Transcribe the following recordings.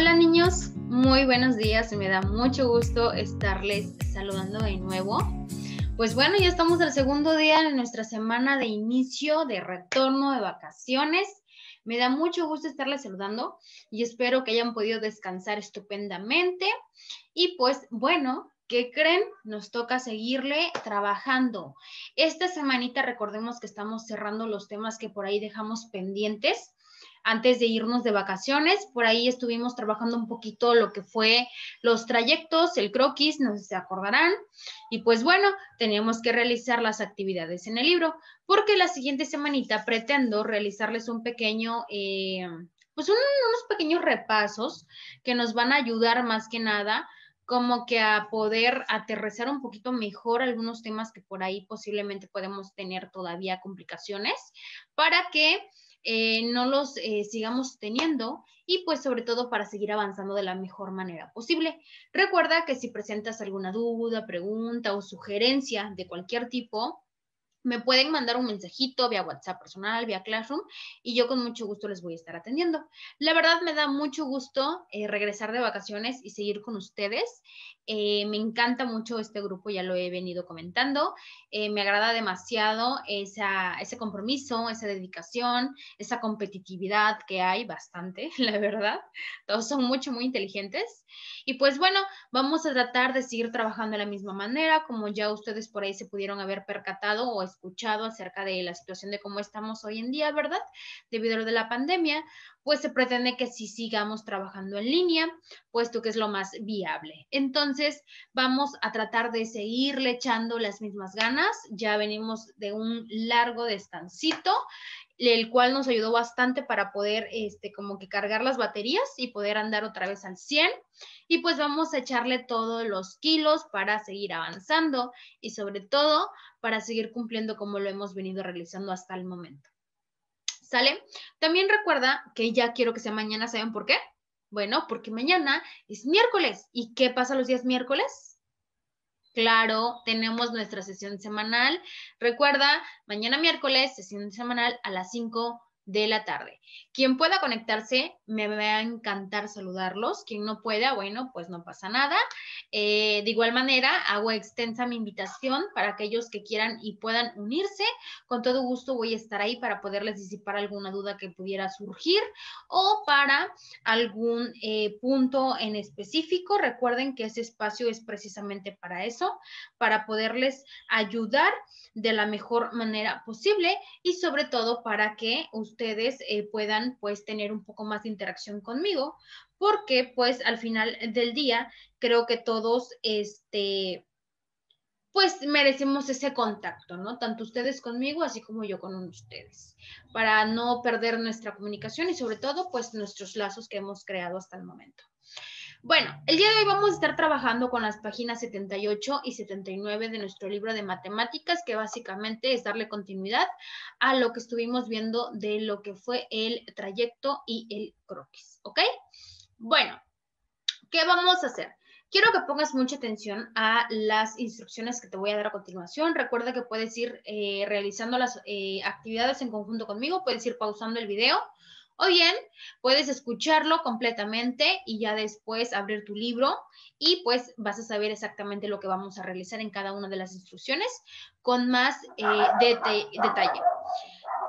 Hola niños, muy buenos días, me da mucho gusto estarles saludando de nuevo. Pues bueno, ya estamos al segundo día de nuestra semana de inicio, de retorno, de vacaciones. Me da mucho gusto estarles saludando y espero que hayan podido descansar estupendamente. Y pues bueno, ¿Qué creen? Nos toca seguirle trabajando. Esta semanita recordemos que estamos cerrando los temas que por ahí dejamos pendientes antes de irnos de vacaciones. Por ahí estuvimos trabajando un poquito lo que fue los trayectos, el croquis, no sé si se acordarán. Y pues bueno, tenemos que realizar las actividades en el libro, porque la siguiente semanita pretendo realizarles un pequeño... Eh, pues unos pequeños repasos que nos van a ayudar más que nada como que a poder aterrizar un poquito mejor algunos temas que por ahí posiblemente podemos tener todavía complicaciones para que eh, no los eh, sigamos teniendo y pues sobre todo para seguir avanzando de la mejor manera posible. Recuerda que si presentas alguna duda, pregunta o sugerencia de cualquier tipo, me pueden mandar un mensajito vía WhatsApp personal, vía Classroom, y yo con mucho gusto les voy a estar atendiendo. La verdad me da mucho gusto eh, regresar de vacaciones y seguir con ustedes. Eh, me encanta mucho este grupo, ya lo he venido comentando. Eh, me agrada demasiado esa, ese compromiso, esa dedicación, esa competitividad que hay bastante, la verdad. Todos son mucho, muy inteligentes. Y pues bueno, vamos a tratar de seguir trabajando de la misma manera, como ya ustedes por ahí se pudieron haber percatado o escuchado acerca de la situación de cómo estamos hoy en día, ¿verdad? Debido a lo de la pandemia, pues se pretende que si sigamos trabajando en línea, puesto que es lo más viable. Entonces, vamos a tratar de seguirle echando las mismas ganas. Ya venimos de un largo descansito el cual nos ayudó bastante para poder este, como que cargar las baterías y poder andar otra vez al 100. Y pues vamos a echarle todos los kilos para seguir avanzando y sobre todo para seguir cumpliendo como lo hemos venido realizando hasta el momento. ¿Sale? También recuerda que ya quiero que sea mañana, ¿saben por qué? Bueno, porque mañana es miércoles. ¿Y qué pasa los días miércoles? Claro, tenemos nuestra sesión semanal. Recuerda, mañana miércoles, sesión semanal a las 5 de la tarde. Quien pueda conectarse, me va a encantar saludarlos. Quien no pueda, bueno, pues no pasa nada. Eh, de igual manera, hago extensa mi invitación para aquellos que quieran y puedan unirse. Con todo gusto voy a estar ahí para poderles disipar alguna duda que pudiera surgir o para algún eh, punto en específico. Recuerden que ese espacio es precisamente para eso, para poderles ayudar de la mejor manera posible y sobre todo para que ustedes eh, puedan pues tener un poco más de interacción conmigo, porque pues al final del día creo que todos, este, pues merecemos ese contacto, ¿no? Tanto ustedes conmigo, así como yo con ustedes, para no perder nuestra comunicación y sobre todo, pues nuestros lazos que hemos creado hasta el momento. Bueno, el día de hoy vamos a estar trabajando con las páginas 78 y 79 de nuestro libro de matemáticas, que básicamente es darle continuidad a lo que estuvimos viendo de lo que fue el trayecto y el croquis, ¿ok? Bueno, ¿qué vamos a hacer? Quiero que pongas mucha atención a las instrucciones que te voy a dar a continuación. Recuerda que puedes ir eh, realizando las eh, actividades en conjunto conmigo, puedes ir pausando el video o bien puedes escucharlo completamente y ya después abrir tu libro y pues vas a saber exactamente lo que vamos a realizar en cada una de las instrucciones con más eh, detalle.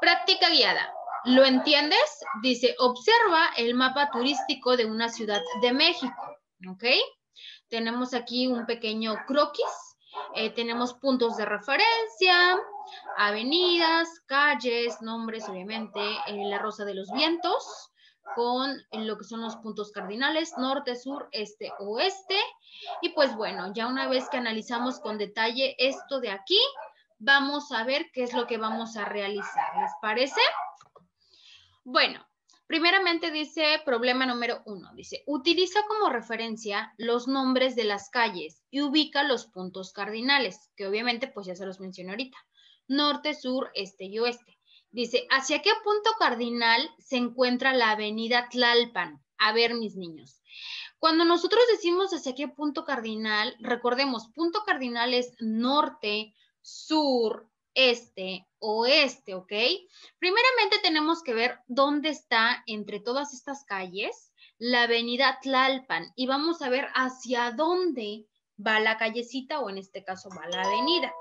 Práctica guiada. ¿Lo entiendes? Dice, observa el mapa turístico de una ciudad de México, ¿ok? Tenemos aquí un pequeño croquis, eh, tenemos puntos de referencia, avenidas, calles, nombres, obviamente, eh, la rosa de los vientos, con lo que son los puntos cardinales, norte, sur, este, oeste. Y pues bueno, ya una vez que analizamos con detalle esto de aquí, vamos a ver qué es lo que vamos a realizar. ¿Les parece? Bueno, primeramente dice problema número uno, dice, utiliza como referencia los nombres de las calles y ubica los puntos cardinales, que obviamente pues ya se los mencioné ahorita, norte, sur, este y oeste. Dice, ¿hacia qué punto cardinal se encuentra la avenida Tlalpan? A ver, mis niños. Cuando nosotros decimos hacia qué punto cardinal, recordemos, punto cardinal es norte, sur, este, oeste, ¿ok? Primeramente tenemos que ver dónde está entre todas estas calles la avenida Tlalpan y vamos a ver hacia dónde va la callecita o en este caso va la avenida.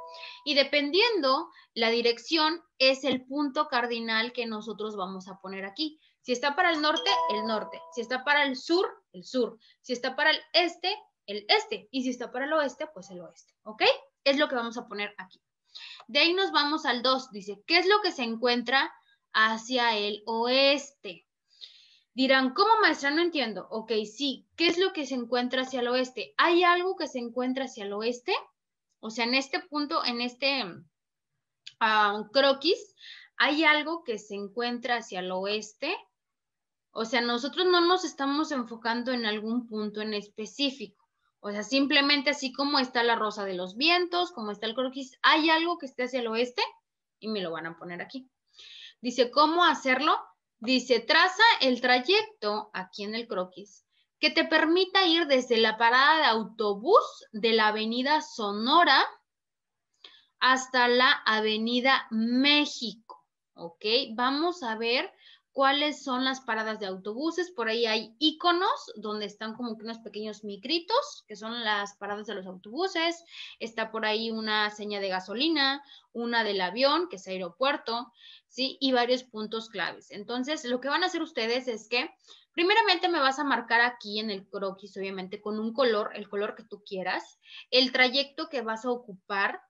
Y dependiendo la dirección es el punto cardinal que nosotros vamos a poner aquí. Si está para el norte, el norte. Si está para el sur, el sur. Si está para el este, el este. Y si está para el oeste, pues el oeste. ¿Ok? Es lo que vamos a poner aquí. De ahí nos vamos al 2. Dice, ¿qué es lo que se encuentra hacia el oeste? Dirán, ¿cómo maestra? No entiendo. Ok, sí, ¿qué es lo que se encuentra hacia el oeste? ¿Hay algo que se encuentra hacia el oeste? O sea, en este punto, en este um, croquis, ¿hay algo que se encuentra hacia el oeste? O sea, nosotros no nos estamos enfocando en algún punto en específico. O sea, simplemente así como está la rosa de los vientos, como está el croquis, hay algo que esté hacia el oeste y me lo van a poner aquí. Dice, ¿cómo hacerlo? Dice, traza el trayecto aquí en el croquis que te permita ir desde la parada de autobús de la avenida Sonora hasta la avenida México. ¿Ok? Vamos a ver cuáles son las paradas de autobuses. Por ahí hay iconos donde están como que unos pequeños micritos, que son las paradas de los autobuses. Está por ahí una seña de gasolina, una del avión, que es aeropuerto, ¿sí? Y varios puntos claves. Entonces, lo que van a hacer ustedes es que, primeramente, me vas a marcar aquí en el croquis, obviamente, con un color, el color que tú quieras, el trayecto que vas a ocupar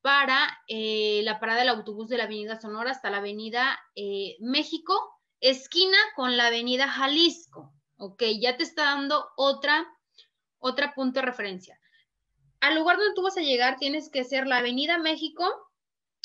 para eh, la parada del autobús de la Avenida Sonora hasta la Avenida eh, México esquina con la avenida Jalisco. Ok, ya te está dando otra, otra punto de referencia. Al lugar donde tú vas a llegar tienes que ser la avenida México,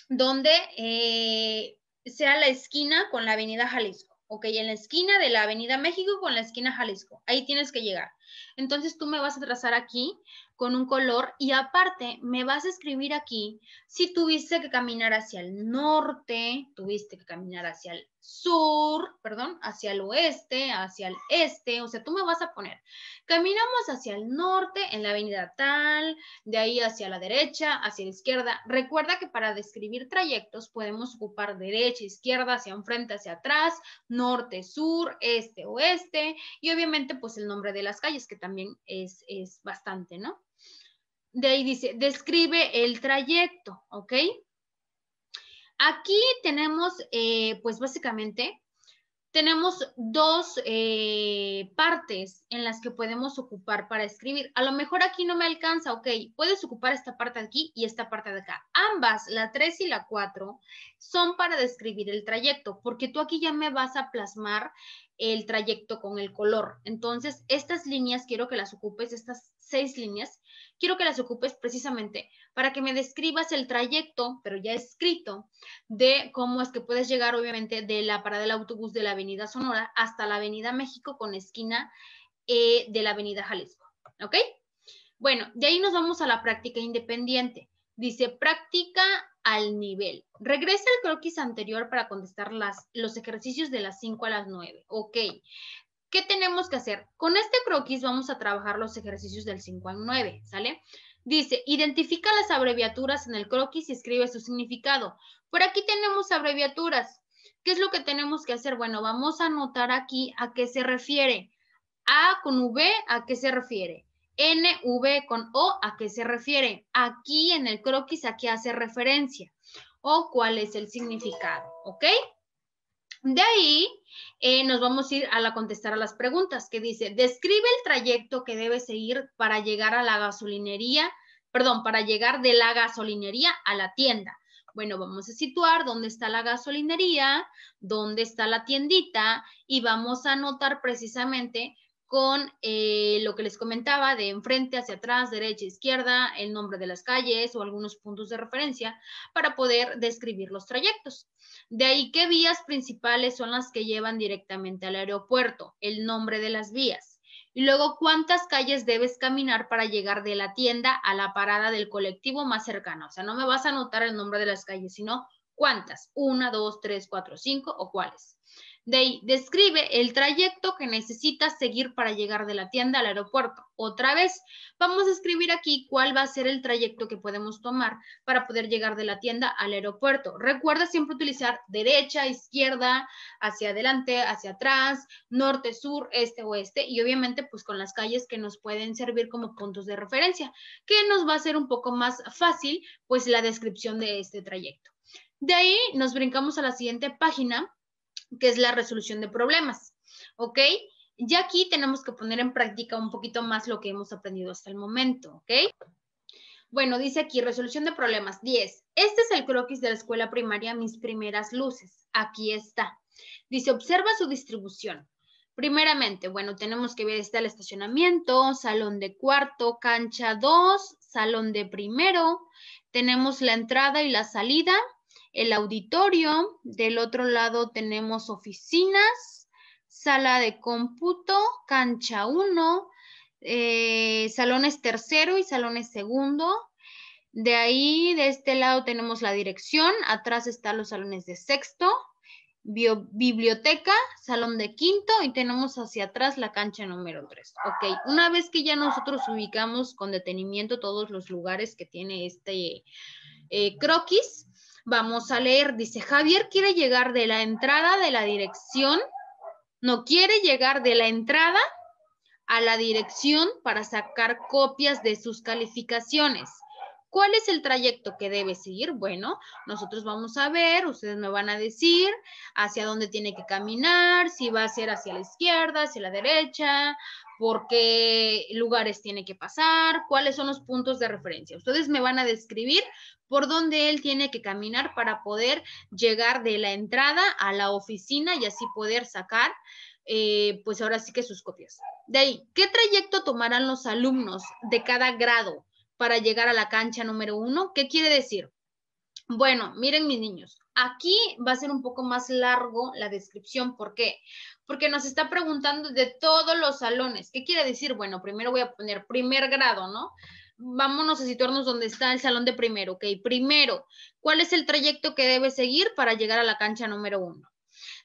donde eh, sea la esquina con la avenida Jalisco. Ok, en la esquina de la avenida México con la esquina Jalisco. Ahí tienes que llegar. Entonces tú me vas a trazar aquí con un color y aparte me vas a escribir aquí si tuviste que caminar hacia el norte, tuviste que caminar hacia el sur, perdón, hacia el oeste, hacia el este, o sea, tú me vas a poner, caminamos hacia el norte en la avenida tal, de ahí hacia la derecha, hacia la izquierda. Recuerda que para describir trayectos podemos ocupar derecha, izquierda, hacia enfrente, hacia atrás, norte, sur, este, oeste, y obviamente pues el nombre de las calles, que también es, es bastante, ¿no? De ahí dice, describe el trayecto, ¿ok? Aquí tenemos, eh, pues básicamente, tenemos dos eh, partes en las que podemos ocupar para escribir. A lo mejor aquí no me alcanza, ok, puedes ocupar esta parte de aquí y esta parte de acá. Ambas, la 3 y la 4, son para describir el trayecto, porque tú aquí ya me vas a plasmar el trayecto con el color. Entonces, estas líneas quiero que las ocupes, estas seis líneas, quiero que las ocupes precisamente para que me describas el trayecto, pero ya escrito, de cómo es que puedes llegar, obviamente, de la parada del autobús de la Avenida Sonora hasta la Avenida México con esquina eh, de la Avenida Jalisco. ¿Ok? Bueno, de ahí nos vamos a la práctica independiente. Dice práctica al nivel. Regresa al croquis anterior para contestar las, los ejercicios de las 5 a las 9. Ok. ¿Qué tenemos que hacer? Con este croquis vamos a trabajar los ejercicios del 5 al 9, ¿sale? Dice, identifica las abreviaturas en el croquis y escribe su significado. Por aquí tenemos abreviaturas. ¿Qué es lo que tenemos que hacer? Bueno, vamos a anotar aquí a qué se refiere. A con V, ¿a qué se refiere? N, V con O, ¿a qué se refiere? Aquí en el croquis, ¿a qué hace referencia? O cuál es el significado, ¿ok? De ahí eh, nos vamos a ir a contestar a las preguntas que dice, describe el trayecto que debe seguir para llegar a la gasolinería, perdón, para llegar de la gasolinería a la tienda. Bueno, vamos a situar dónde está la gasolinería, dónde está la tiendita y vamos a anotar precisamente con eh, lo que les comentaba de enfrente, hacia atrás, derecha, izquierda, el nombre de las calles o algunos puntos de referencia para poder describir los trayectos. De ahí, ¿qué vías principales son las que llevan directamente al aeropuerto? El nombre de las vías. Y luego, ¿cuántas calles debes caminar para llegar de la tienda a la parada del colectivo más cercano? O sea, no me vas a anotar el nombre de las calles, sino cuántas. Una, dos, tres, cuatro, cinco o cuáles. De ahí, describe el trayecto que necesitas seguir para llegar de la tienda al aeropuerto. Otra vez, vamos a escribir aquí cuál va a ser el trayecto que podemos tomar para poder llegar de la tienda al aeropuerto. Recuerda siempre utilizar derecha, izquierda, hacia adelante, hacia atrás, norte, sur, este, oeste y obviamente pues con las calles que nos pueden servir como puntos de referencia, que nos va a ser un poco más fácil pues la descripción de este trayecto. De ahí nos brincamos a la siguiente página que es la resolución de problemas. ¿Ok? Ya aquí tenemos que poner en práctica un poquito más lo que hemos aprendido hasta el momento. ¿Ok? Bueno, dice aquí, resolución de problemas 10. Este es el croquis de la escuela primaria, mis primeras luces. Aquí está. Dice, observa su distribución. Primeramente, bueno, tenemos que ver, está el estacionamiento, salón de cuarto, cancha 2, salón de primero, tenemos la entrada y la salida, el auditorio, del otro lado tenemos oficinas, sala de cómputo, cancha 1, eh, salones tercero y salones segundo. De ahí, de este lado tenemos la dirección, atrás están los salones de sexto, biblioteca, salón de quinto y tenemos hacia atrás la cancha número 3. Ok, una vez que ya nosotros ubicamos con detenimiento todos los lugares que tiene este eh, croquis, Vamos a leer, dice, Javier quiere llegar de la entrada de la dirección, no quiere llegar de la entrada a la dirección para sacar copias de sus calificaciones. ¿Cuál es el trayecto que debe seguir? Bueno, nosotros vamos a ver, ustedes me van a decir hacia dónde tiene que caminar, si va a ser hacia la izquierda, hacia la derecha, por qué lugares tiene que pasar, cuáles son los puntos de referencia. Ustedes me van a describir por dónde él tiene que caminar para poder llegar de la entrada a la oficina y así poder sacar, eh, pues ahora sí que sus copias. De ahí, ¿qué trayecto tomarán los alumnos de cada grado? para llegar a la cancha número uno. ¿Qué quiere decir? Bueno, miren mis niños, aquí va a ser un poco más largo la descripción. ¿Por qué? Porque nos está preguntando de todos los salones. ¿Qué quiere decir? Bueno, primero voy a poner primer grado, ¿no? Vámonos a situarnos donde está el salón de primero, ¿ok? Primero, ¿cuál es el trayecto que debe seguir para llegar a la cancha número uno?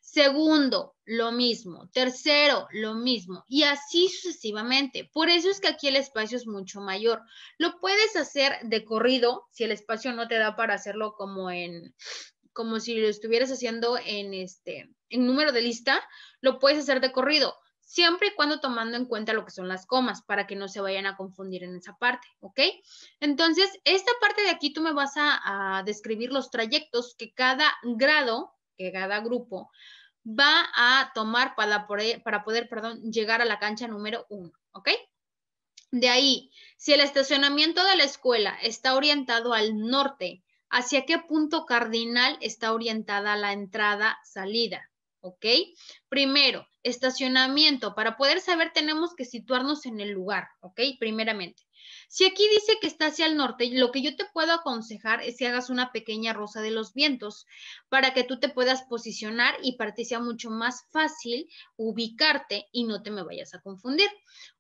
Segundo, lo mismo, tercero, lo mismo, y así sucesivamente. Por eso es que aquí el espacio es mucho mayor. Lo puedes hacer de corrido, si el espacio no te da para hacerlo como en, como si lo estuvieras haciendo en este, en número de lista, lo puedes hacer de corrido, siempre y cuando tomando en cuenta lo que son las comas, para que no se vayan a confundir en esa parte, ¿ok? Entonces, esta parte de aquí tú me vas a, a describir los trayectos que cada grado, que cada grupo va a tomar para poder, para poder perdón, llegar a la cancha número uno, ¿ok? De ahí, si el estacionamiento de la escuela está orientado al norte, ¿hacia qué punto cardinal está orientada la entrada-salida? ¿Ok? Primero, estacionamiento. Para poder saber tenemos que situarnos en el lugar, ¿ok? Primeramente. Si aquí dice que está hacia el norte, lo que yo te puedo aconsejar es que hagas una pequeña rosa de los vientos para que tú te puedas posicionar y para ti sea mucho más fácil ubicarte y no te me vayas a confundir.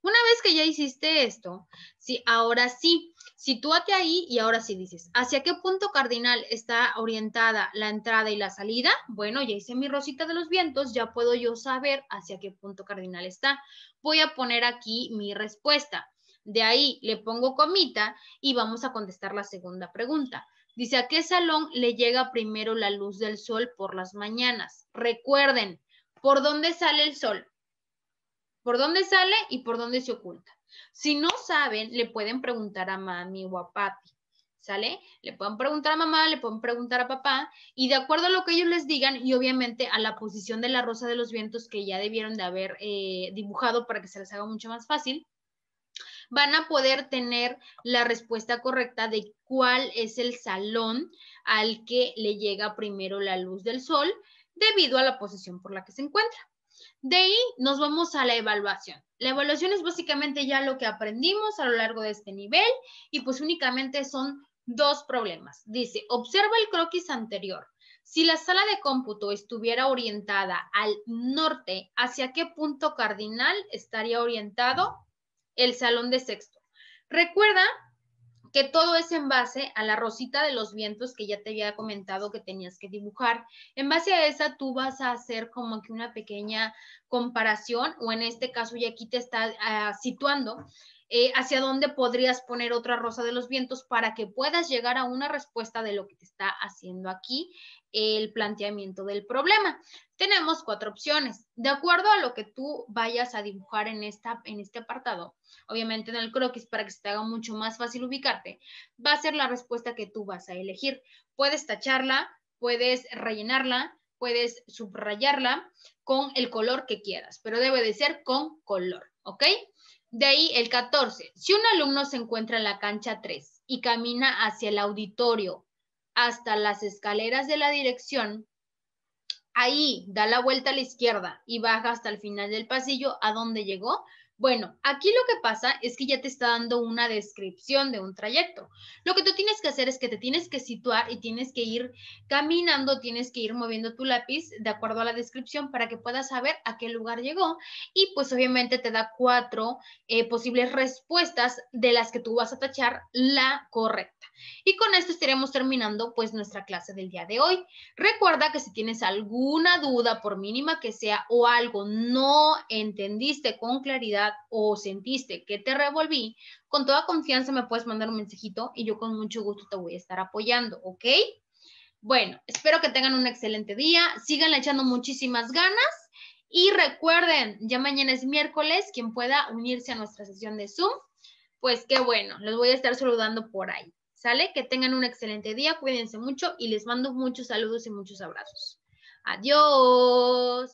Una vez que ya hiciste esto, si ahora sí, sitúate ahí y ahora sí dices, ¿hacia qué punto cardinal está orientada la entrada y la salida? Bueno, ya hice mi rosita de los vientos, ya puedo yo saber hacia qué punto cardinal está. Voy a poner aquí mi respuesta de ahí le pongo comita y vamos a contestar la segunda pregunta. Dice, ¿a qué salón le llega primero la luz del sol por las mañanas? Recuerden, ¿por dónde sale el sol? ¿Por dónde sale y por dónde se oculta? Si no saben, le pueden preguntar a mami o a papi. ¿Sale? Le pueden preguntar a mamá, le pueden preguntar a papá y de acuerdo a lo que ellos les digan y obviamente a la posición de la rosa de los vientos que ya debieron de haber eh, dibujado para que se les haga mucho más fácil, van a poder tener la respuesta correcta de cuál es el salón al que le llega primero la luz del sol debido a la posición por la que se encuentra. De ahí nos vamos a la evaluación. La evaluación es básicamente ya lo que aprendimos a lo largo de este nivel y pues únicamente son dos problemas. Dice, observa el croquis anterior. Si la sala de cómputo estuviera orientada al norte, ¿hacia qué punto cardinal estaría orientado el salón de sexto. Recuerda que todo es en base a la rosita de los vientos que ya te había comentado que tenías que dibujar. En base a esa tú vas a hacer como que una pequeña comparación o en este caso ya aquí te está ah, situando eh, hacia dónde podrías poner otra rosa de los vientos para que puedas llegar a una respuesta de lo que te está haciendo aquí el planteamiento del problema. Tenemos cuatro opciones. De acuerdo a lo que tú vayas a dibujar en, esta, en este apartado, obviamente en el croquis para que se te haga mucho más fácil ubicarte, va a ser la respuesta que tú vas a elegir. Puedes tacharla, puedes rellenarla, puedes subrayarla con el color que quieras, pero debe de ser con color, ¿ok? De ahí el 14. Si un alumno se encuentra en la cancha 3 y camina hacia el auditorio hasta las escaleras de la dirección, ahí da la vuelta a la izquierda y baja hasta el final del pasillo a donde llegó, bueno, aquí lo que pasa es que ya te está dando una descripción de un trayecto. Lo que tú tienes que hacer es que te tienes que situar y tienes que ir caminando, tienes que ir moviendo tu lápiz de acuerdo a la descripción para que puedas saber a qué lugar llegó y pues obviamente te da cuatro eh, posibles respuestas de las que tú vas a tachar la correcta. Y con esto estaremos terminando pues nuestra clase del día de hoy. Recuerda que si tienes alguna duda, por mínima que sea, o algo no entendiste con claridad o sentiste que te revolví, con toda confianza me puedes mandar un mensajito y yo con mucho gusto te voy a estar apoyando, ¿ok? Bueno, espero que tengan un excelente día, sigan echando muchísimas ganas y recuerden, ya mañana es miércoles, quien pueda unirse a nuestra sesión de Zoom, pues qué bueno, los voy a estar saludando por ahí. ¿Sale? Que tengan un excelente día, cuídense mucho y les mando muchos saludos y muchos abrazos. Adiós.